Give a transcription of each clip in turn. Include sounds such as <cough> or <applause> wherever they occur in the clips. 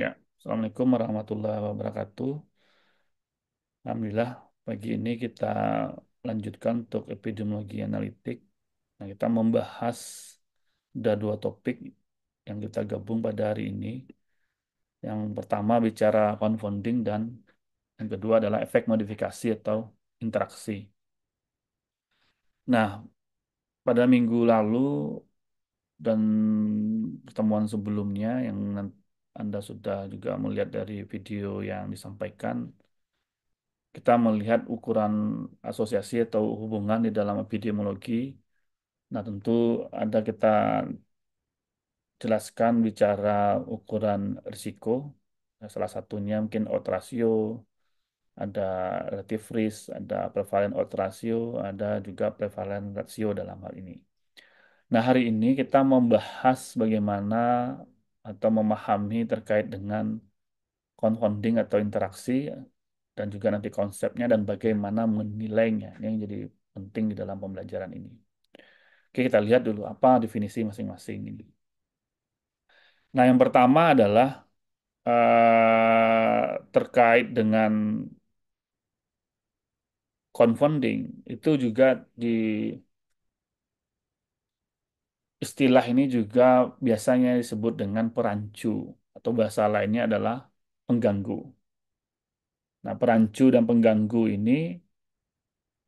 Ya, Assalamualaikum warahmatullahi wabarakatuh. Alhamdulillah, pagi ini kita lanjutkan untuk epidemiologi analitik. Nah, kita membahas ada dua topik yang kita gabung pada hari ini. Yang pertama bicara confounding dan yang kedua adalah efek modifikasi atau interaksi. Nah, pada minggu lalu dan pertemuan sebelumnya yang nanti anda sudah juga melihat dari video yang disampaikan, kita melihat ukuran asosiasi atau hubungan di dalam epidemiologi. Nah, tentu ada kita jelaskan bicara ukuran risiko. Nah, salah satunya mungkin odds ratio, ada relative risk, ada prevalent odds ratio, ada juga prevalent ratio dalam hal ini. Nah, hari ini kita membahas bagaimana atau memahami terkait dengan confounding atau interaksi dan juga nanti konsepnya dan bagaimana menilainya ini yang jadi penting di dalam pembelajaran ini. Oke, kita lihat dulu apa definisi masing-masing ini. Nah, yang pertama adalah uh, terkait dengan confounding itu juga di Istilah ini juga biasanya disebut dengan perancu atau bahasa lainnya adalah pengganggu. Nah, perancu dan pengganggu ini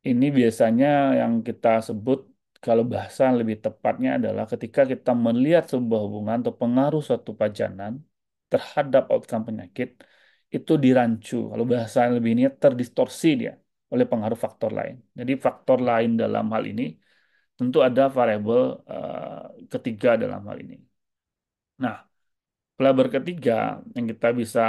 ini biasanya yang kita sebut kalau bahasa yang lebih tepatnya adalah ketika kita melihat sebuah hubungan atau pengaruh suatu pajanan terhadap outcome penyakit itu dirancu. Kalau bahasa yang lebih ini terdistorsi dia oleh pengaruh faktor lain. Jadi faktor lain dalam hal ini tentu ada variabel uh, ketiga dalam hal ini. Nah, pelabur ketiga yang kita bisa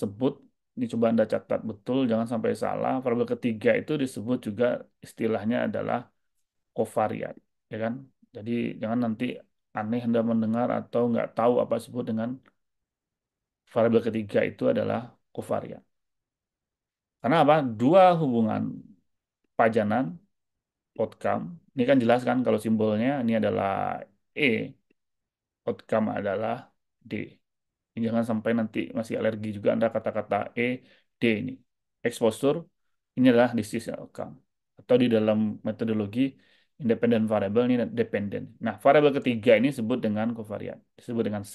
sebut, ini coba Anda catat betul, jangan sampai salah. Variabel ketiga itu disebut juga istilahnya adalah kovariat. ya kan? Jadi jangan nanti aneh Anda mendengar atau nggak tahu apa disebut dengan variabel ketiga itu adalah kovariat. Karena apa? Dua hubungan pajanan, outcome, ini kan jelas kan kalau simbolnya ini adalah E, outcome adalah D. Ini jangan sampai nanti masih alergi juga Anda kata-kata E, D ini. Exposure, ini adalah disease outcome. Atau di dalam metodologi independent variable ini dependent. Nah, variable ketiga ini disebut dengan covarian, disebut dengan C.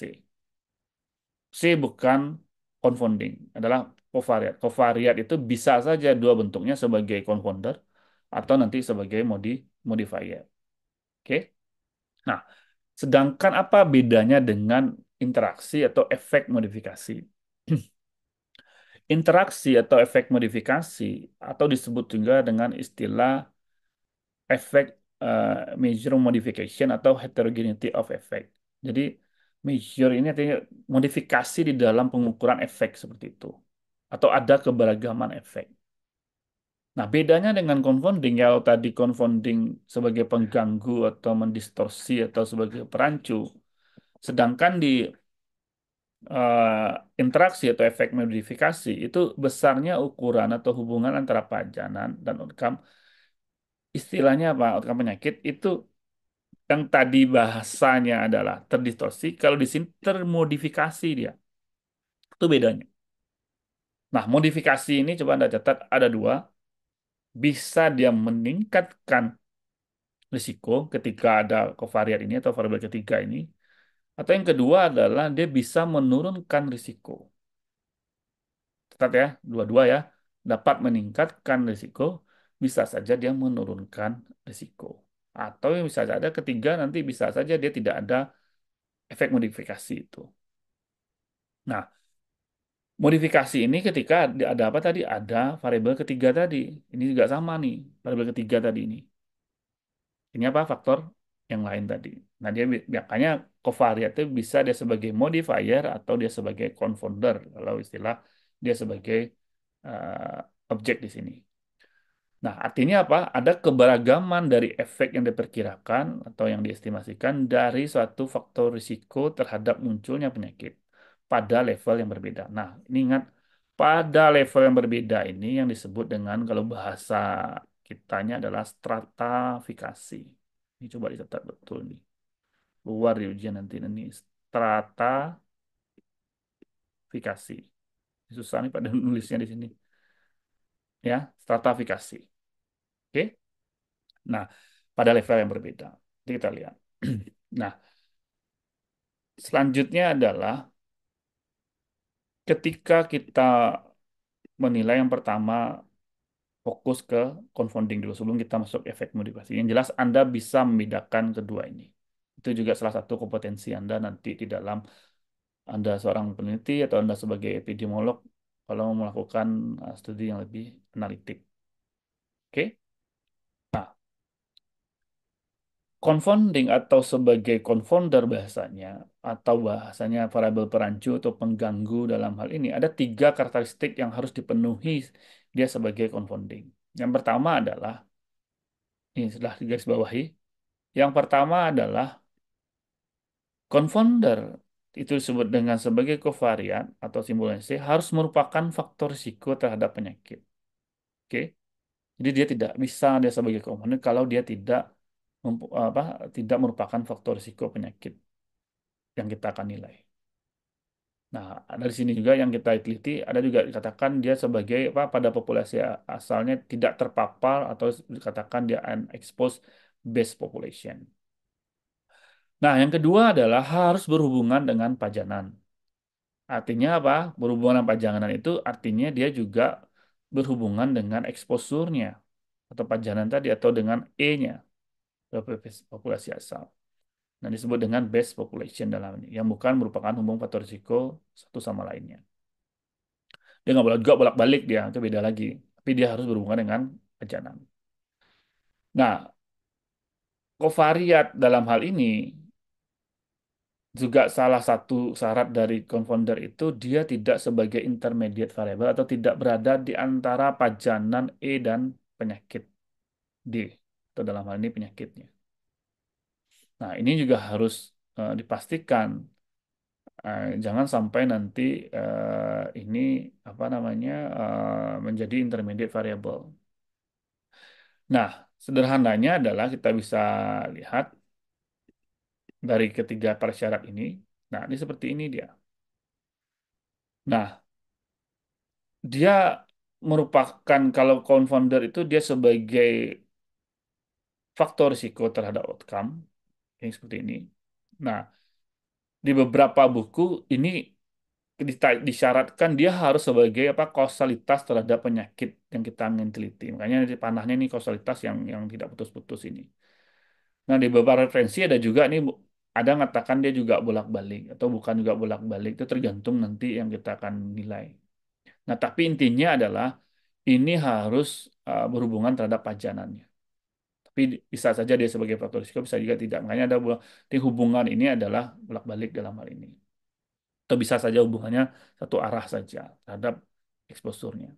C bukan confounding, adalah covariat. Covariat itu bisa saja dua bentuknya sebagai confounder atau nanti sebagai modi modifier. Oke. Okay? Nah, sedangkan apa bedanya dengan interaksi atau efek modifikasi? <clears throat> interaksi atau efek modifikasi atau disebut juga dengan istilah efek uh, measure modification atau heterogeneity of effect. Jadi measure ini artinya modifikasi di dalam pengukuran efek seperti itu atau ada keberagaman efek. Nah, bedanya dengan confounding, kalau tadi confounding sebagai pengganggu atau mendistorsi atau sebagai perancu, sedangkan di uh, interaksi atau efek modifikasi itu besarnya ukuran atau hubungan antara pajanan dan outcome, istilahnya apa, outcome penyakit itu yang tadi bahasanya adalah terdistorsi, kalau di sini termodifikasi dia. Itu bedanya. Nah, modifikasi ini coba Anda catat ada dua, bisa dia meningkatkan risiko ketika ada kovariat ini atau variabel ketiga ini. Atau yang kedua adalah dia bisa menurunkan risiko. Tetap ya, dua-dua ya, dapat meningkatkan risiko, bisa saja dia menurunkan risiko. Atau yang bisa saja ada ketiga nanti bisa saja dia tidak ada efek modifikasi itu. Nah, modifikasi ini ketika ada, apa tadi? Ada variabel ketiga tadi. Ini juga sama nih, variabel ketiga tadi ini. Ini apa? Faktor yang lain tadi. Nah, dia makanya covariate bisa dia sebagai modifier atau dia sebagai confounder kalau istilah dia sebagai uh, objek di sini. Nah, artinya apa? Ada keberagaman dari efek yang diperkirakan atau yang diestimasikan dari suatu faktor risiko terhadap munculnya penyakit pada level yang berbeda. Nah, ini ingat pada level yang berbeda ini yang disebut dengan kalau bahasa kitanya adalah stratifikasi. Ini coba dicatat betul nih. Luar di ujian nanti ini stratifikasi. Susah nih pada <laughs> nulisnya di sini. Ya, stratifikasi. Oke. Okay? Nah, pada level yang berbeda. Nanti kita lihat. <clears throat> nah, selanjutnya adalah ketika kita menilai yang pertama fokus ke confounding dulu sebelum kita masuk efek modifikasi. Yang jelas Anda bisa membedakan kedua ini. Itu juga salah satu kompetensi Anda nanti di dalam Anda seorang peneliti atau Anda sebagai epidemiolog kalau mau melakukan uh, studi yang lebih analitik. Oke? Okay? confounding atau sebagai confounder bahasanya atau bahasanya variabel perancu atau pengganggu dalam hal ini ada tiga karakteristik yang harus dipenuhi dia sebagai confounding. Yang pertama adalah ini sudah digaris bawahi. Yang pertama adalah confounder itu disebut dengan sebagai kovarian atau simulasi harus merupakan faktor risiko terhadap penyakit. Oke. Jadi dia tidak bisa dia sebagai confounder kalau dia tidak apa, tidak merupakan faktor risiko penyakit yang kita akan nilai. Nah, dari sini juga yang kita teliti ada juga dikatakan dia sebagai apa pada populasi asalnya tidak terpapar atau dikatakan dia unexposed base population. Nah, yang kedua adalah harus berhubungan dengan pajanan. Artinya apa? Berhubungan dengan pajanan itu artinya dia juga berhubungan dengan eksposurnya atau pajanan tadi atau dengan E-nya populasi asal. Nah, disebut dengan best population dalam ini, yang bukan merupakan hubung faktor risiko satu sama lainnya. Dia nggak boleh juga bolak-balik dia, itu beda lagi. Tapi dia harus berhubungan dengan ajaran. Nah, kovariat dalam hal ini juga salah satu syarat dari confounder itu dia tidak sebagai intermediate variable atau tidak berada di antara pajanan E dan penyakit D atau dalam hal ini penyakitnya. Nah, ini juga harus uh, dipastikan uh, jangan sampai nanti uh, ini apa namanya uh, menjadi intermediate variable. Nah, sederhananya adalah kita bisa lihat dari ketiga persyarat ini. Nah, ini seperti ini dia. Nah, dia merupakan kalau confounder itu dia sebagai faktor risiko terhadap outcome yang seperti ini. Nah, di beberapa buku ini disyaratkan dia harus sebagai apa kausalitas terhadap penyakit yang kita ingin teliti. Makanya di panahnya ini kausalitas yang yang tidak putus-putus ini. Nah, di beberapa referensi ada juga ini ada mengatakan dia juga bolak-balik atau bukan juga bolak-balik itu tergantung nanti yang kita akan nilai. Nah, tapi intinya adalah ini harus eh, berhubungan terhadap pajanannya tapi bisa saja dia sebagai faktor risiko bisa juga tidak makanya ada buah hubungan ini adalah bolak balik dalam hal ini atau bisa saja hubungannya satu arah saja terhadap eksposurnya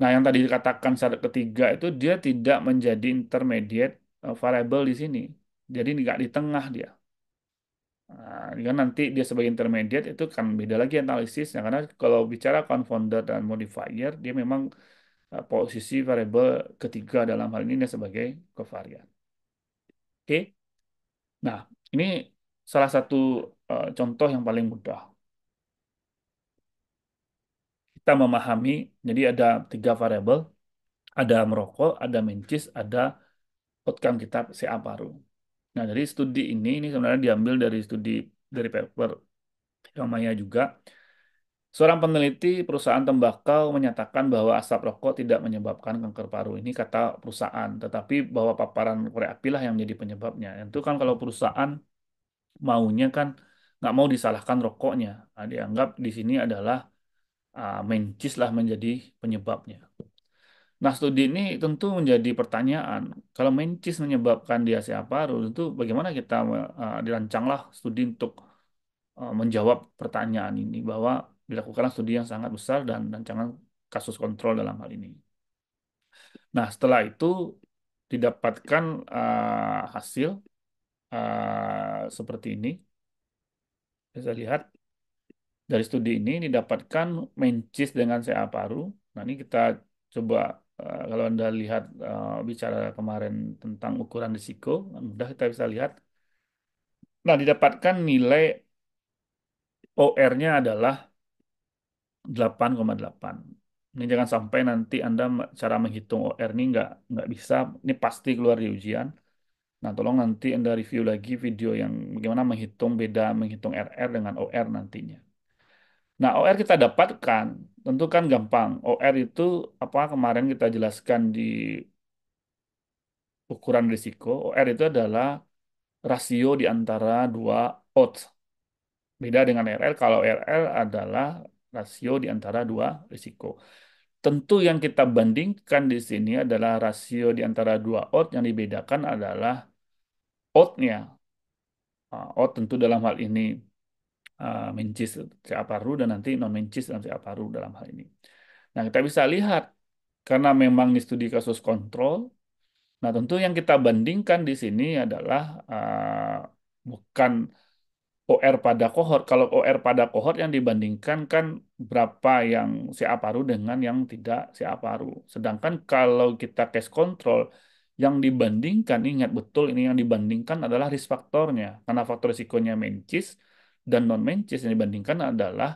nah yang tadi dikatakan syarat ketiga itu dia tidak menjadi intermediate eh, variable di sini jadi nggak di tengah dia Nah, nanti dia sebagai intermediate itu kan beda lagi analisisnya karena kalau bicara confounder dan modifier dia memang Eh, posisi variabel ketiga dalam hal ini sebagai kovarian. Oke. Nah, ini salah satu uh, contoh yang paling mudah. Kita memahami, jadi ada tiga variabel, ada merokok, ada mencis, ada outcome kita CA paru. Nah, jadi studi ini, ini sebenarnya diambil dari studi dari paper Maya juga Seorang peneliti perusahaan tembakau menyatakan bahwa asap rokok tidak menyebabkan kanker paru. Ini kata perusahaan, tetapi bahwa paparan korek api yang menjadi penyebabnya. Itu kan kalau perusahaan maunya kan nggak mau disalahkan rokoknya. Nah, dianggap di sini adalah uh, ah, mencis lah menjadi penyebabnya. Nah, studi ini tentu menjadi pertanyaan. Kalau mencis menyebabkan diasia paru, tentu bagaimana kita uh, dirancanglah studi untuk uh, menjawab pertanyaan ini bahwa dilakukanlah studi yang sangat besar dan rancangan kasus kontrol dalam hal ini. Nah, setelah itu didapatkan uh, hasil uh, seperti ini. Bisa lihat dari studi ini didapatkan mencis dengan CA paru. Nah, ini kita coba uh, kalau Anda lihat uh, bicara kemarin tentang ukuran risiko, kan mudah kita bisa lihat. Nah, didapatkan nilai OR-nya adalah 8,8. Ini jangan sampai nanti Anda cara menghitung OR ini nggak, nggak bisa, ini pasti keluar di ujian. Nah, tolong nanti Anda review lagi video yang bagaimana menghitung beda menghitung RR dengan OR nantinya. Nah, OR kita dapatkan, tentu kan gampang. OR itu apa kemarin kita jelaskan di ukuran risiko. OR itu adalah rasio di antara dua odds. Beda dengan RR, kalau RR adalah rasio di antara dua risiko. Tentu yang kita bandingkan di sini adalah rasio di antara dua odd yang dibedakan adalah Uh, odd tentu dalam hal ini uh, ah, mencis siapa ru dan nanti non mencis dan siapa ru dalam hal ini. Nah kita bisa lihat karena memang di studi kasus kontrol. Nah tentu yang kita bandingkan di sini adalah uh, bukan OR pada kohort. Kalau OR pada kohort yang dibandingkan kan berapa yang si paru dengan yang tidak si paru. Sedangkan kalau kita case control yang dibandingkan ingat betul ini yang dibandingkan adalah risk faktornya karena faktor risikonya mencis dan non mencis yang dibandingkan adalah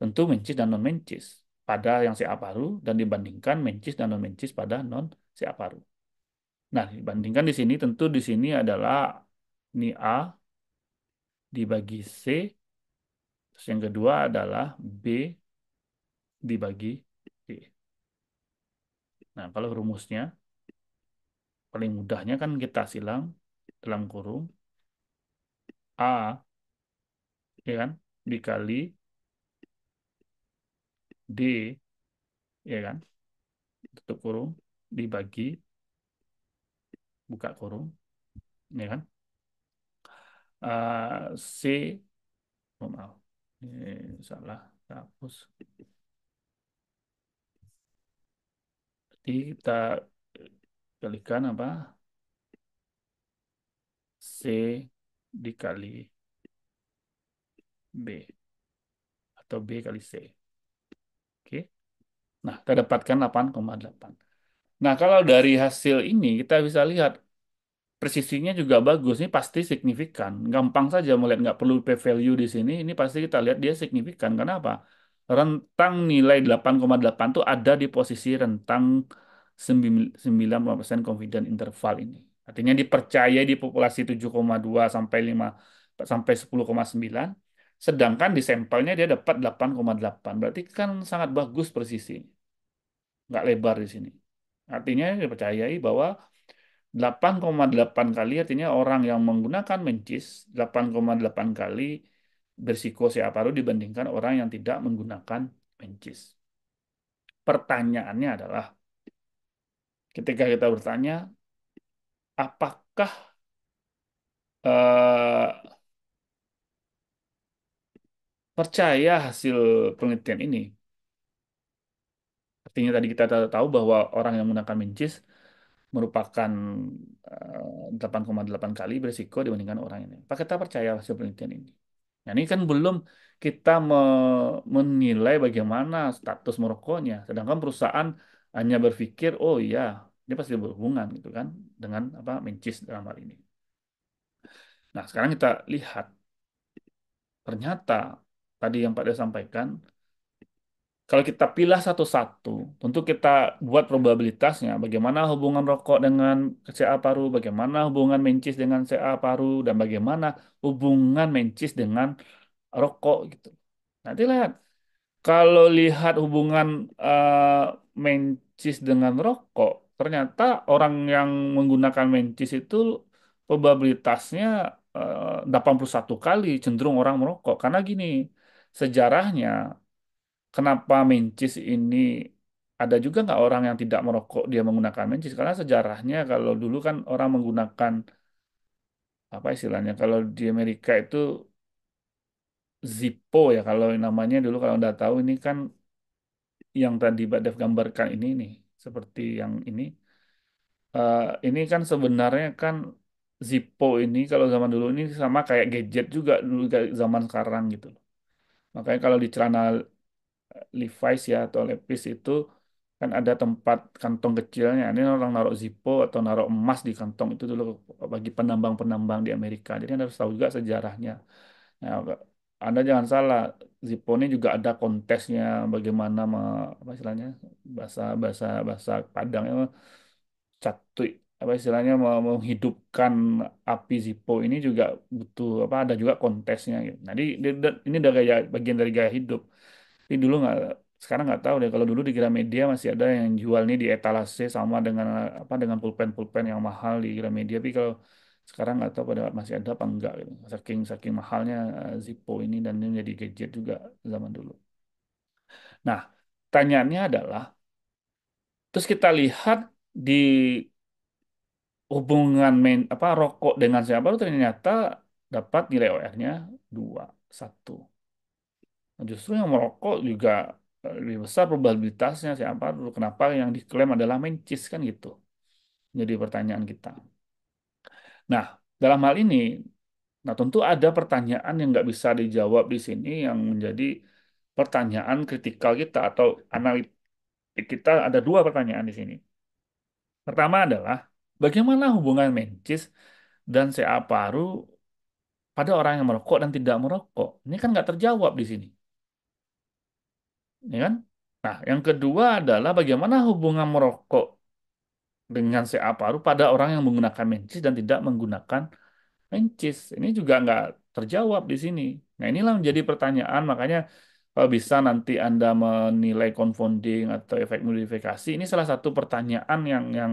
tentu mencis dan non mencis pada yang si paru dan dibandingkan mencis dan non mencis pada non si paru. Nah, dibandingkan di sini tentu di sini adalah ini A dibagi C. Terus yang kedua adalah B dibagi D. Nah, kalau rumusnya, paling mudahnya kan kita silang dalam kurung A, ya kan, dikali D, ya kan, tutup kurung, dibagi, buka kurung, ya kan, Eh, C oh, maaf ini salah hapus jadi kita kalikan apa C dikali B atau B kali C oke nah kita dapatkan 8,8 Nah, kalau dari hasil ini kita bisa lihat presisinya juga bagus nih pasti signifikan gampang saja melihat nggak perlu p value di sini ini pasti kita lihat dia signifikan karena apa rentang nilai 8,8 tuh ada di posisi rentang 9% confident interval ini artinya dipercaya di populasi 7,2 sampai 5 sampai 10,9 sedangkan di sampelnya dia dapat 8,8 berarti kan sangat bagus presisi nggak lebar di sini artinya dipercayai bahwa 8,8 kali artinya orang yang menggunakan mencis 8,8 kali bersiko CA paru dibandingkan orang yang tidak menggunakan mencis. Pertanyaannya adalah ketika kita bertanya apakah uh, percaya hasil penelitian ini? Artinya tadi kita tahu bahwa orang yang menggunakan mencis merupakan 8,8 eh, kali berisiko dibandingkan orang ini. Pak kita percaya hasil penelitian ini. Nah, ini kan belum kita me menilai bagaimana status merokoknya. Sedangkan perusahaan hanya berpikir, oh iya, ini pasti berhubungan gitu kan dengan apa mencis dalam hal ini. Nah, sekarang kita lihat ternyata tadi yang Pak Dia sampaikan kalau kita pilih satu-satu, tentu kita buat probabilitasnya bagaimana hubungan rokok dengan CA paru, bagaimana hubungan mencis dengan CA paru, dan bagaimana hubungan mencis dengan rokok gitu. Nanti lihat kalau lihat hubungan uh, mencis dengan rokok, ternyata orang yang menggunakan mencis itu probabilitasnya eh, uh, 81 kali cenderung orang merokok karena gini sejarahnya kenapa mencis ini ada juga nggak orang yang tidak merokok dia menggunakan mencis karena sejarahnya kalau dulu kan orang menggunakan apa istilahnya kalau di Amerika itu Zippo ya kalau namanya dulu kalau anda tahu ini kan yang tadi Mbak Dev gambarkan ini nih seperti yang ini uh, ini kan sebenarnya kan Zippo ini kalau zaman dulu ini sama kayak gadget juga dulu zaman sekarang gitu Makanya kalau di celana Levi's ya atau Levi's itu kan ada tempat kantong kecilnya. Ini orang naruh Zippo atau naruh emas di kantong itu dulu bagi penambang-penambang di Amerika. Jadi Anda harus tahu juga sejarahnya. Nah, anda jangan salah, Zippo ini juga ada kontesnya bagaimana apa istilahnya bahasa bahasa bahasa Padang ya catu apa istilahnya menghidupkan api Zippo ini juga butuh apa ada juga kontesnya gitu. Nah, ini, ini dari gaya, bagian dari gaya hidup. Tapi dulu nggak sekarang nggak tahu deh kalau dulu di Gramedia masih ada yang jual nih di etalase sama dengan apa dengan pulpen-pulpen yang mahal di Gramedia tapi kalau sekarang nggak tahu pada masih ada apa enggak gitu. saking saking mahalnya eh, Zippo ini dan ini menjadi gadget juga zaman dulu nah tanyaannya adalah terus kita lihat di hubungan main apa rokok dengan siapa itu ternyata dapat nilai OR-nya dua satu Justru yang merokok juga e, lebih besar probabilitasnya siapa dulu kenapa yang diklaim adalah mencis kan gitu. Jadi pertanyaan kita. Nah, dalam hal ini, nah tentu ada pertanyaan yang nggak bisa dijawab di sini yang menjadi pertanyaan kritikal kita atau analitik kita ada dua pertanyaan di sini. Pertama adalah bagaimana hubungan mencis dan CA paru pada orang yang merokok dan tidak merokok. Ini kan nggak terjawab di sini ya kan? Nah, yang kedua adalah bagaimana hubungan merokok dengan CA paru pada orang yang menggunakan mencis dan tidak menggunakan mencis. Ini juga nggak terjawab di sini. Nah, inilah menjadi pertanyaan. Makanya kalau bisa nanti Anda menilai confounding atau efek modifikasi, ini salah satu pertanyaan yang yang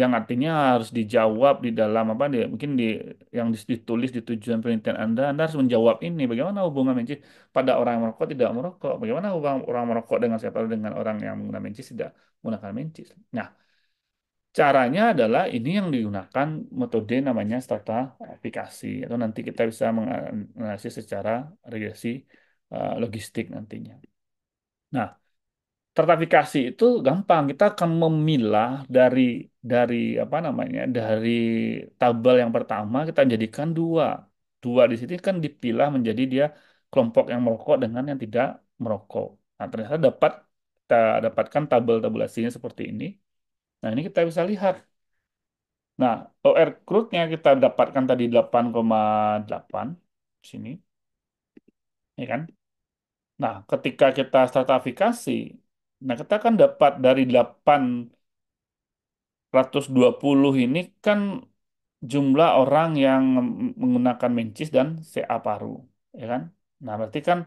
yang artinya harus dijawab di dalam apa di, mungkin di yang ditulis di tujuan penelitian Anda Anda harus menjawab ini bagaimana hubungan mencis pada orang yang merokok tidak merokok bagaimana hubungan orang merokok dengan siapa dengan orang yang menggunakan mencis tidak menggunakan mencis nah caranya adalah ini yang digunakan metode namanya aplikasi atau nanti kita bisa menganalisis secara regresi uh, logistik nantinya nah stratifikasi itu gampang. Kita akan memilah dari dari apa namanya? dari tabel yang pertama kita jadikan dua. Dua di sini kan dipilah menjadi dia kelompok yang merokok dengan yang tidak merokok. Nah, ternyata dapat kita dapatkan tabel tabulasinya seperti ini. Nah, ini kita bisa lihat. Nah, OR crude-nya kita dapatkan tadi 8,8 sini. Ya kan? Nah, ketika kita stratifikasi, Nah, kita kan dapat dari 820 ini kan jumlah orang yang menggunakan mencis dan CA paru, ya kan? Nah, berarti kan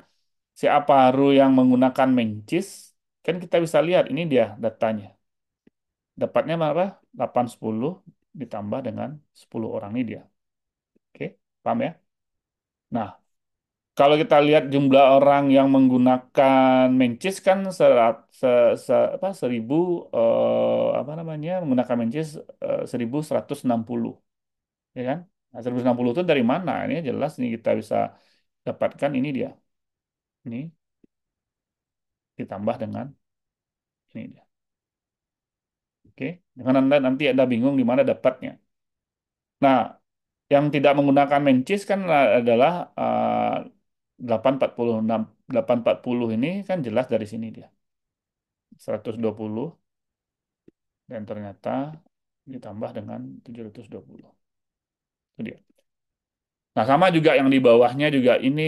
CA paru yang menggunakan mencis kan kita bisa lihat ini dia datanya. Dapatnya berapa? 810 ditambah dengan 10 orang ini dia. Oke, paham ya? Nah, kalau kita lihat jumlah orang yang menggunakan mencis kan serat, se, se, apa, seribu uh, apa namanya menggunakan mencis eh, seribu seratus enam puluh, ya kan? Nah, puluh itu dari mana? Ini jelas nih kita bisa dapatkan ini dia. Ini ditambah dengan ini dia. Oke, dengan anda nanti ada bingung di mana dapatnya. Nah, yang tidak menggunakan mencis kan adalah uh, 846 840 ini kan jelas dari sini dia. 120 dan ternyata ditambah dengan 720. Itu dia. Nah, sama juga yang di bawahnya juga ini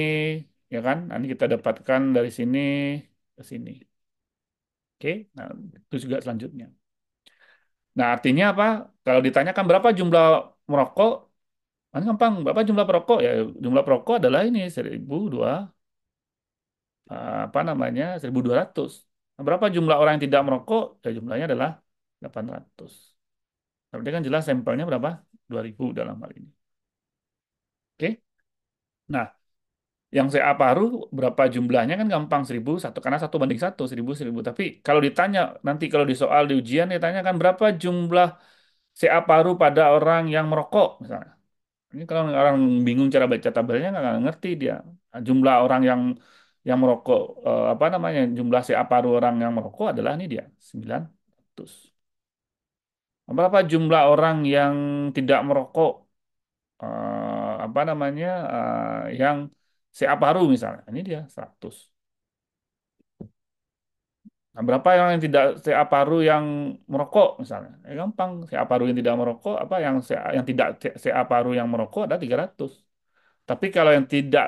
ya kan? Nanti kita dapatkan dari sini ke sini. Oke, nah itu juga selanjutnya. Nah, artinya apa? Kalau ditanyakan berapa jumlah merokok, Kan gampang, berapa jumlah perokok ya jumlah perokok adalah ini 1002 apa namanya 1200. Nah, berapa jumlah orang yang tidak merokok? Ya jumlahnya adalah 800. Nah, berarti kan jelas sampelnya berapa? 2000 dalam hal ini. Oke. Nah, yang saya paruh berapa jumlahnya kan gampang 1000 satu karena satu banding satu 1000 1000 tapi kalau ditanya nanti kalau di soal di ujian ditanya kan berapa jumlah CA paruh pada orang yang merokok misalnya ini kalau orang bingung cara baca tabelnya nggak ngerti dia jumlah orang yang yang merokok eh, apa namanya jumlah si paruh orang yang merokok adalah ini dia 900. Berapa jumlah orang yang tidak merokok eh, apa namanya eh, yang si misalnya ini dia 100. Nah, berapa yang tidak CA paru yang merokok misalnya? Ya, gampang, CA paru yang tidak merokok apa yang CA, yang tidak CA paru yang merokok ada 300. Tapi kalau yang tidak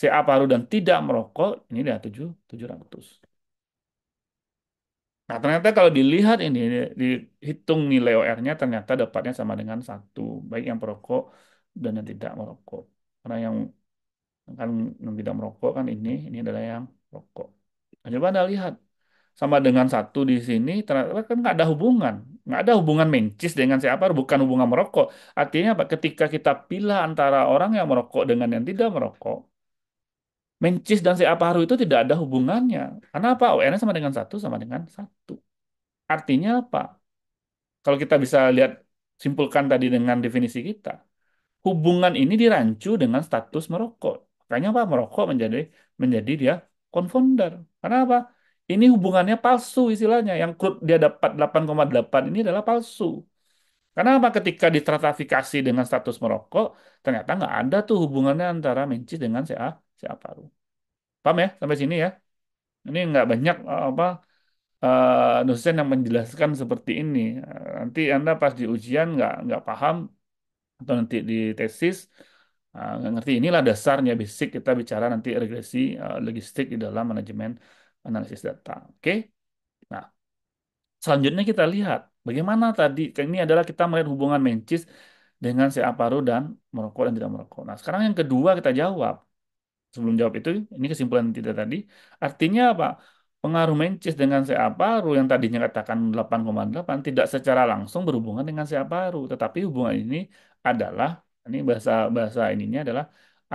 CA paru dan tidak merokok ini ada 7 700. Nah, ternyata kalau dilihat ini dihitung nilai OR-nya ternyata dapatnya sama dengan satu, baik yang merokok dan yang tidak merokok. Karena yang kan yang tidak merokok kan ini, ini adalah yang rokok. Nah, coba Anda lihat sama dengan satu di sini ternyata kan nggak ada hubungan nggak ada hubungan mencis dengan siapa bukan hubungan merokok artinya apa ketika kita pilih antara orang yang merokok dengan yang tidak merokok mencis dan siapa haru itu tidak ada hubungannya karena apa ON sama dengan satu sama dengan satu artinya apa kalau kita bisa lihat simpulkan tadi dengan definisi kita hubungan ini dirancu dengan status merokok makanya apa merokok menjadi menjadi dia konfounder karena apa ini hubungannya palsu istilahnya. Yang crude dia dapat 8,8 ini adalah palsu. Karena apa? Ketika ditratifikasi dengan status merokok, ternyata nggak ada tuh hubungannya antara mencis dengan CA, CA paru. Paham ya? Sampai sini ya. Ini nggak banyak eh, apa eh, dosen yang menjelaskan seperti ini. Eh, nanti Anda pas di ujian nggak nggak paham atau nanti di tesis nggak ngerti. Inilah dasarnya basic kita bicara nanti regresi uh, logistik di dalam manajemen analisis data. Oke. Okay? Nah, selanjutnya kita lihat bagaimana tadi ini adalah kita melihat hubungan mencis dengan si aparu dan merokok dan tidak merokok. Nah, sekarang yang kedua kita jawab. Sebelum jawab itu, ini kesimpulan tidak tadi. Artinya apa? Pengaruh mencis dengan si aparu yang tadinya katakan 8,8 tidak secara langsung berhubungan dengan si aparu, tetapi hubungan ini adalah ini bahasa bahasa ininya adalah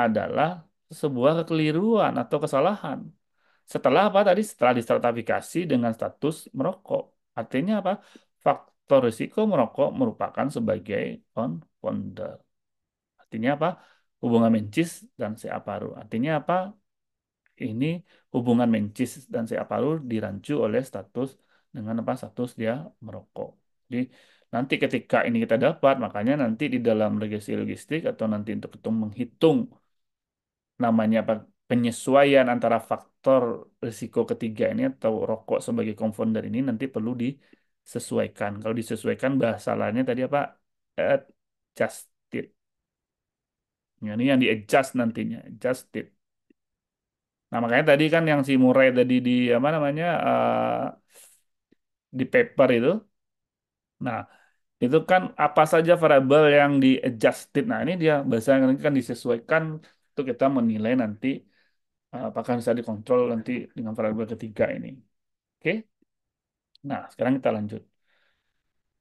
adalah sebuah kekeliruan atau kesalahan. Setelah apa tadi? Setelah distratifikasi dengan status merokok. Artinya apa? Faktor risiko merokok merupakan sebagai confounder. Artinya apa? Hubungan mencis dan seaparu Artinya apa? Ini hubungan mencis dan seaparu dirancu oleh status dengan apa? Status dia merokok. Jadi nanti ketika ini kita dapat, makanya nanti di dalam legasi logistik atau nanti untuk menghitung namanya apa penyesuaian antara faktor risiko ketiga ini atau rokok sebagai confounder ini nanti perlu disesuaikan. Kalau disesuaikan bahasa lainnya tadi apa? Adjusted. Nah, ini yang di-adjust nantinya, adjusted. Nah, makanya tadi kan yang si Murray tadi di apa namanya? Uh, di paper itu. Nah, itu kan apa saja variabel yang di adjusted. Nah, ini dia bahasa yang kan disesuaikan itu kita menilai nanti Eh, apakah bisa dikontrol nanti dengan variabel ketiga ini. Oke. Nah, sekarang kita lanjut.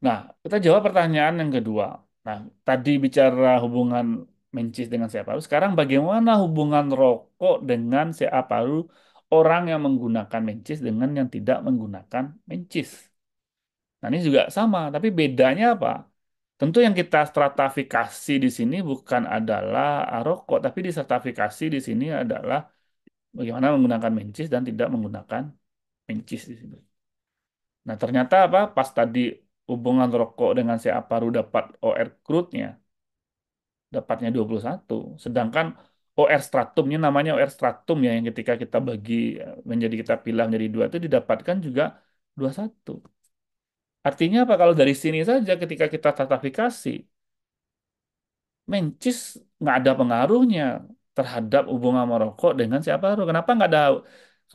Nah, kita jawab pertanyaan yang kedua. Nah, tadi bicara hubungan mencis dengan siapa Sekarang bagaimana hubungan rokok dengan siapa orang yang menggunakan mencis dengan yang tidak menggunakan mencis? Nah, ini juga sama, tapi bedanya apa? Tentu yang kita stratifikasi di sini bukan adalah rokok, tapi disertifikasi di sini adalah bagaimana menggunakan mencis dan tidak menggunakan mencis di sini. Nah, ternyata apa? Pas tadi hubungan rokok dengan siapa Aparu dapat OR crude-nya dapatnya 21, sedangkan OR stratum namanya OR stratum ya yang ketika kita bagi eh, menjadi kita pilih menjadi dua itu didapatkan juga 21. Artinya apa kalau dari sini saja ketika kita stratifikasi mencis nggak ada pengaruhnya terhadap hubungan merokok dengan siapa? Kenapa nggak ada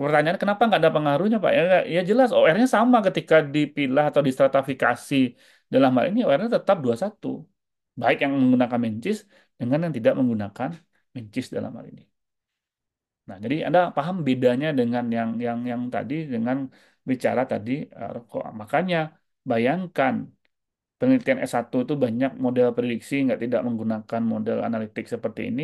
pertanyaan kenapa nggak ada pengaruhnya Pak? Ya, ya jelas OR-nya sama ketika dipilah atau distratifikasi dalam hal ini OR-nya tetap satu Baik yang menggunakan mencis dengan yang tidak menggunakan mencis dalam hal ini. Nah, jadi Anda paham bedanya dengan yang yang yang tadi dengan bicara tadi eh, rokok. Makanya bayangkan penelitian S1 itu banyak model prediksi nggak tidak menggunakan model analitik seperti ini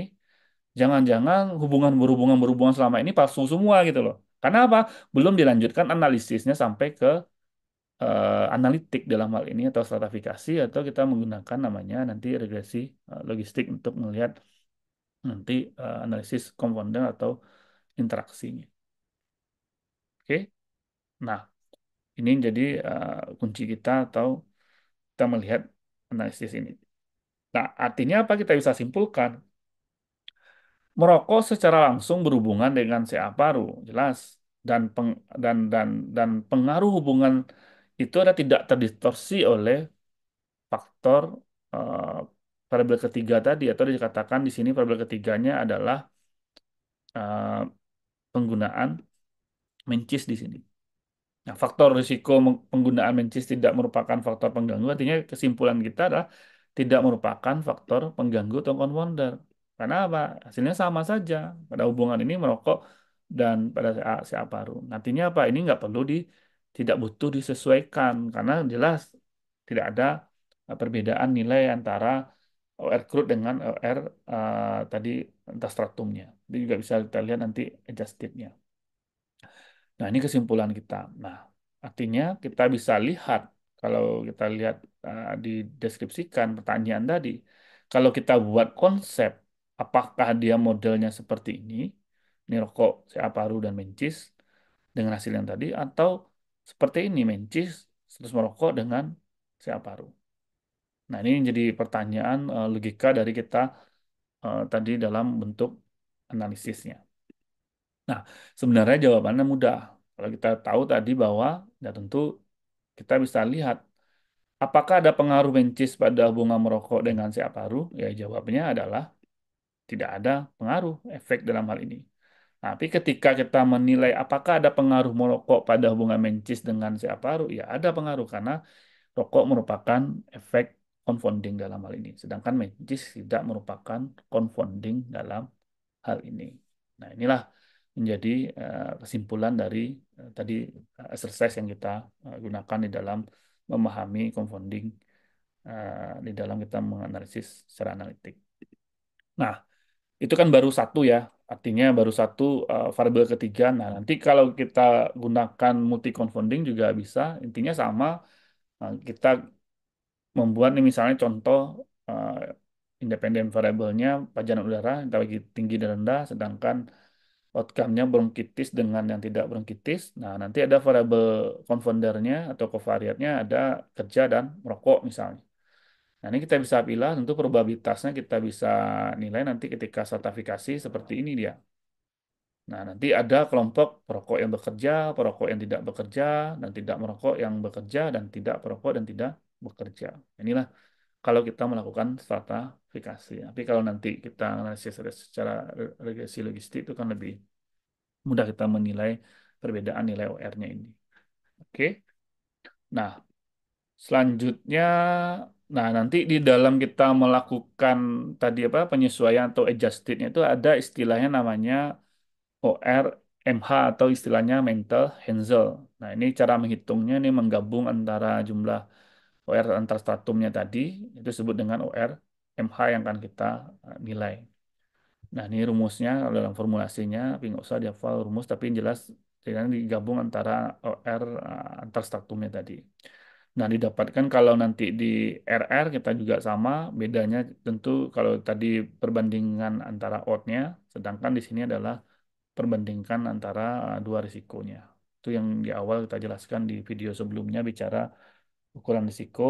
Jangan-jangan hubungan berhubungan berhubungan selama ini palsu semua gitu loh. Karena apa? Belum dilanjutkan analisisnya sampai ke uh, analitik dalam hal ini atau stratifikasi atau kita menggunakan namanya nanti regresi uh, logistik untuk melihat nanti uh, analisis komponen atau interaksinya. Oke. Okay? Nah, ini jadi uh, kunci kita atau kita melihat analisis ini. Nah, artinya apa kita bisa simpulkan? merokok secara langsung berhubungan dengan CA paru, jelas. Dan peng, dan dan dan pengaruh hubungan itu ada tidak terdistorsi oleh faktor uh, variabel ketiga tadi atau dikatakan di sini variabel ketiganya adalah uh, penggunaan mencis di sini. Nah, faktor risiko penggunaan mencis tidak merupakan faktor pengganggu artinya kesimpulan kita adalah tidak merupakan faktor pengganggu atau confounder. Karena apa? Hasilnya sama saja. Pada hubungan ini merokok dan pada siapa paru. Nantinya apa? Ini nggak perlu di tidak butuh disesuaikan karena jelas tidak ada eh, perbedaan nilai antara OR crude dengan OR uh, eh, tadi entah stratumnya. Itu juga bisa kita lihat nanti adjustednya. Nah, ini kesimpulan kita. Nah, artinya kita bisa lihat kalau kita lihat uh, eh, deskripsikan pertanyaan tadi, kalau kita buat konsep apakah dia modelnya seperti ini, ini rokok si Aparu dan mencis dengan hasil yang tadi, atau seperti ini mencis terus merokok dengan si Aparu. Nah ini jadi pertanyaan uh, logika dari kita uh, tadi dalam bentuk analisisnya. Nah sebenarnya jawabannya mudah. Kalau kita tahu tadi bahwa ya tentu kita bisa lihat apakah ada pengaruh mencis pada bunga merokok dengan si Aparu, Ya jawabnya adalah tidak ada pengaruh efek dalam hal ini. Tapi ketika kita menilai apakah ada pengaruh merokok pada hubungan mencis dengan siaparu, aparu, ya ada pengaruh karena rokok merupakan efek confounding dalam hal ini. Sedangkan mencis tidak merupakan confounding dalam hal ini. Nah inilah menjadi eh, kesimpulan dari eh, tadi eh, exercise yang kita gunakan di dalam memahami confounding di dalam kita menganalisis secara analitik. Nah, itu kan baru satu ya, artinya baru satu uh, variabel ketiga. Nah, nanti kalau kita gunakan multi confounding juga bisa, intinya sama. Nah, kita membuat nih misalnya contoh uh, independen variabelnya pajanan udara yang tinggi dan rendah, sedangkan outcome-nya bronkitis dengan yang tidak bronkitis. Nah, nanti ada variabel confoundernya atau covariatnya ada kerja dan merokok misalnya. Nah, ini kita bisa pilih tentu probabilitasnya kita bisa nilai nanti ketika stratifikasi seperti ini dia. Nah, nanti ada kelompok perokok yang bekerja, perokok yang tidak bekerja, dan tidak merokok yang bekerja, dan tidak perokok, dan tidak bekerja. Inilah kalau kita melakukan stratifikasi. Tapi kalau nanti kita analisis secara regresi logistik itu kan lebih mudah kita menilai perbedaan nilai OR-nya ini. Oke. Nah, selanjutnya Nah, nanti di dalam kita melakukan tadi apa penyesuaian atau adjusted itu ada istilahnya namanya OR MH atau istilahnya mental Hensel. Nah, ini cara menghitungnya ini menggabung antara jumlah OR antar statumnya tadi itu disebut dengan OR MH yang akan kita eh, nilai. Nah, ini rumusnya dalam formulasinya, tapi nggak usah dihafal rumus, tapi yang jelas digabung antara OR eh, antar statumnya tadi. Nah, didapatkan kalau nanti di RR kita juga sama, bedanya tentu kalau tadi perbandingan antara odd-nya, sedangkan di sini adalah perbandingkan antara eh, dua risikonya. Itu yang di awal kita jelaskan di video sebelumnya bicara ukuran risiko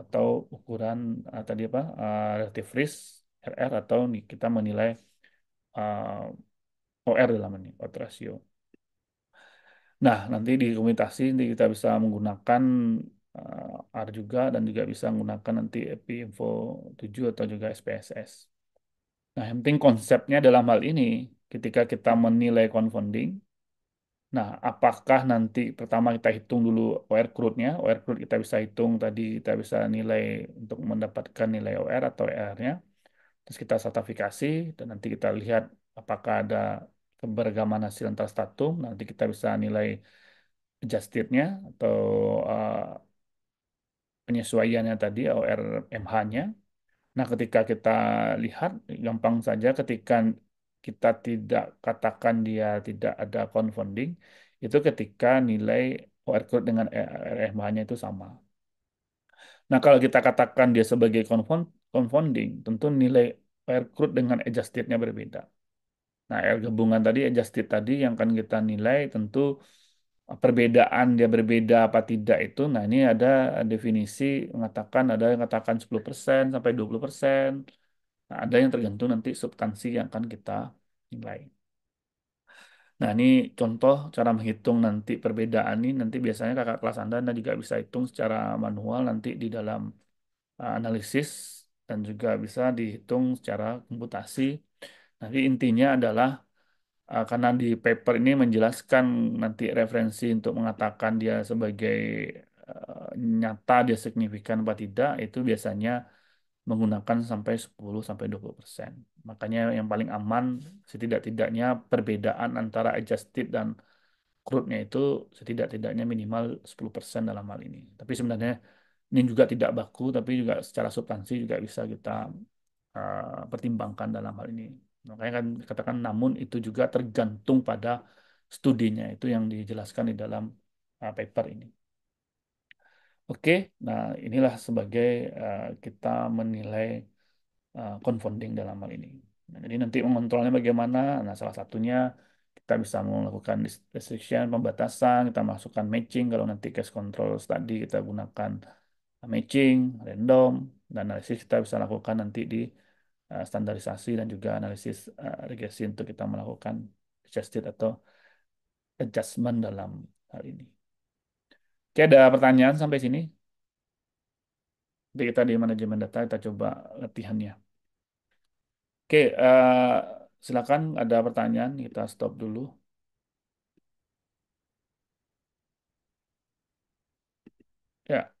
atau ukuran uh, tadi apa uh, relative risk RR atau kita menilai uh, OR dalam ini, odd ratio. Nah, nanti di komunikasi ini kita bisa menggunakan Eh, R juga dan juga bisa menggunakan nanti API Info 7 atau juga SPSS. Nah, yang penting konsepnya dalam hal ini ketika kita menilai confounding, nah apakah nanti pertama kita hitung dulu OR crude-nya, OR crude kita bisa hitung tadi kita bisa nilai untuk mendapatkan nilai OR atau ER-nya. Terus kita sertifikasi dan nanti kita lihat apakah ada keberagaman hasil antar statum. nanti kita bisa nilai adjusted-nya atau uh, penyesuaiannya tadi ORMH-nya. Nah, ketika kita lihat gampang saja ketika kita tidak katakan dia tidak ada confounding itu ketika nilai OR code dengan ORMH-nya e itu sama. Nah, kalau kita katakan dia sebagai confounding, tentu nilai OR crude dengan adjusted-nya berbeda. Nah, gabungan tadi, adjusted tadi yang akan kita nilai tentu perbedaan dia berbeda apa tidak itu. Nah, ini ada definisi mengatakan ada yang mengatakan 10% sampai 20%. Nah, ada yang tergantung nanti substansi yang akan kita nilai. Nah, ini contoh cara menghitung nanti perbedaan ini nanti biasanya kakak kelas Anda Anda juga bisa hitung secara manual nanti di dalam e, analisis dan juga bisa dihitung secara komputasi. Nanti intinya adalah Uh, karena di paper ini menjelaskan nanti referensi untuk mengatakan dia sebagai uh, nyata dia signifikan apa tidak itu biasanya menggunakan sampai 10 sampai 20%. Makanya yang paling aman setidak-tidaknya perbedaan antara adjusted dan crude-nya itu setidak-tidaknya minimal 10% dalam hal ini. Tapi sebenarnya ini juga tidak baku tapi juga secara substansi juga bisa kita uh, pertimbangkan dalam hal ini. Makanya kan katakan namun itu juga tergantung pada studinya itu yang dijelaskan di dalam uh, paper ini. Oke, nah inilah sebagai uh, kita menilai uh, confounding dalam hal ini. Nah, jadi nanti mengontrolnya bagaimana? Nah, salah satunya kita bisa melakukan restriction, pembatasan, kita masukkan matching kalau nanti case control study kita gunakan matching, random, dan analisis kita bisa lakukan nanti di Eh, standarisasi dan juga analisis eh, regresi untuk kita melakukan adjusted atau adjustment dalam hal ini. Oke, ada pertanyaan sampai sini? Jadi kita di manajemen data kita coba latihannya. Oke, uh, silakan ada pertanyaan kita stop dulu. Ya.